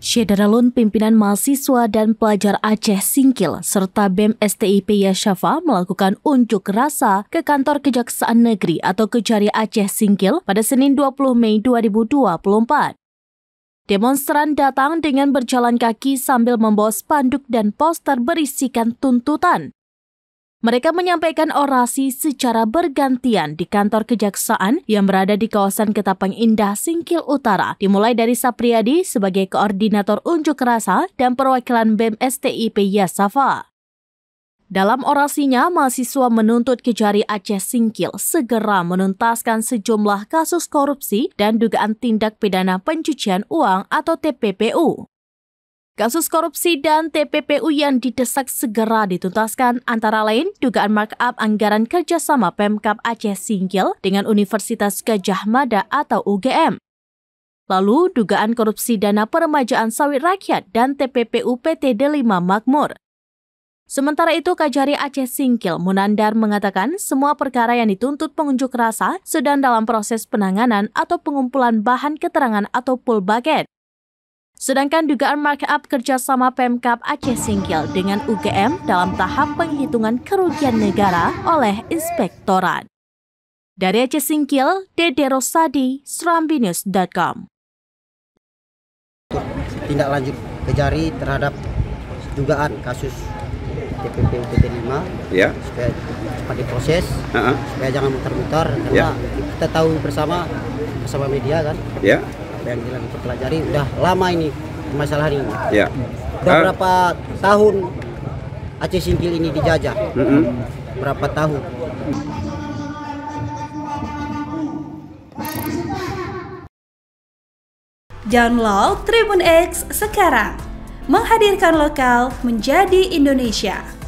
Syedaralun pimpinan mahasiswa dan pelajar Aceh Singkil serta BEM STIP Yashafa melakukan unjuk rasa ke kantor Kejaksaan Negeri atau Kejari Aceh Singkil pada Senin 20 Mei 2024. Demonstran datang dengan berjalan kaki sambil membawa spanduk dan poster berisikan tuntutan. Mereka menyampaikan orasi secara bergantian di kantor kejaksaan yang berada di kawasan Ketapang Indah, Singkil Utara, dimulai dari Sapriyadi sebagai koordinator unjuk rasa dan perwakilan BEM STIP Yasafa. Dalam orasinya, mahasiswa menuntut Kejari Aceh Singkil segera menuntaskan sejumlah kasus korupsi dan dugaan tindak pidana pencucian uang atau TPPU. Kasus korupsi dan TPPU yang didesak segera dituntaskan antara lain dugaan markup anggaran kerjasama Pemkap Aceh Singkil dengan Universitas Gajah Mada atau UGM. Lalu dugaan korupsi dana peremajaan sawit rakyat dan TPPU PT Delima Makmur. Sementara itu, Kajari Aceh Singkil Munandar mengatakan semua perkara yang dituntut pengunjuk rasa sedang dalam proses penanganan atau pengumpulan bahan keterangan atau pulbagen. Sedangkan dugaan markup kerjasama Pemkap Aceh Singkil dengan UGM dalam tahap penghitungan kerugian negara oleh Inspektorat. Dari Aceh Singkil, Dede Rosadi, Serambinus.com Tindak lanjut kejari terhadap dugaan kasus TPP UPT 5 ya. supaya cepat diproses, uh -huh. supaya jangan muter-muter ya. karena ya. kita tahu bersama bersama media kan. Ya yang bilang pelajari udah lama ini masalah ini. Ya. Udah uh. berapa tahun Aceh Singkil ini dijajah? Mm -hmm. Berapa tahun? Download Tribun X sekarang. Menghadirkan lokal menjadi Indonesia.